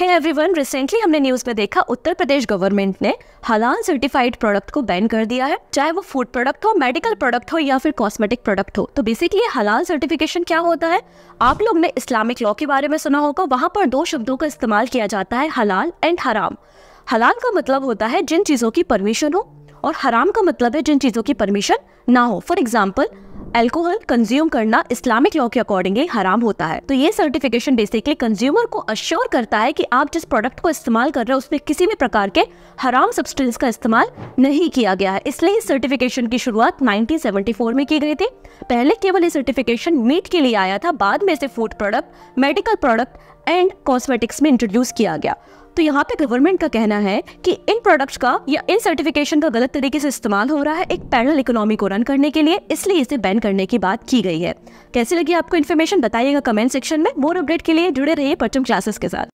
है everyone recently हमने news में देखा उत्तर प्रदेश गवर्नमेंट ने हलाल सर्टिफाइड प्रोडक्ट को बैन कर दिया है चाहे वो फूड प्रोडक्ट हो मेडिकल प्रोडक्ट हो या फिर कॉस्मेटिक प्रोडक्ट हो तो बेसिकली हलाल सर्टिफिकेशन क्या होता है आप लोग ने इस्लामिक लॉ के बारे में सुना होगा वहाँ पर दो शब्दों का इस्तेमाल किया जाता है हलाल एंड हराम हलाल का मतलब होता है जिन चीज़ों की परमिशन हो और हराम का मतलब है जिन चीज़ों की परमिशन ना हो फॉर एग्जाम्पल अल्कोहल कंज्यूम करना इस्लामिक लॉ के अकॉर्डिंग हराम होता है तो ये सर्टिफिकेशन बेसिकली कंज्यूमर को अश्योर करता है कि आप जिस प्रोडक्ट को इस्तेमाल कर रहे हो उसमें किसी भी प्रकार के हराम सब्सटेंस का इस्तेमाल नहीं किया गया है इसलिए इस सर्टिफिकेशन की शुरुआत 1974 में की गई थी पहले केवल ये सर्टिफिकेशन मीट के लिए आया था बाद में इसे food product medical product and cosmetics में इंट्रोड्यूस किया गया तो यहाँ पे गवर्नमेंट का कहना है कि इन प्रोडक्ट्स का या इन सर्टिफिकेशन का गलत तरीके से इस्तेमाल हो रहा है एक पैरल इकोनॉमी को रन करने के लिए इसलिए इसे बैन करने की बात की गई है कैसी लगी आपको इन्फॉर्मेशन बताइएगा कमेंट सेक्शन में मोर अपडेट के लिए जुड़े रहिए परचम क्लासेस के साथ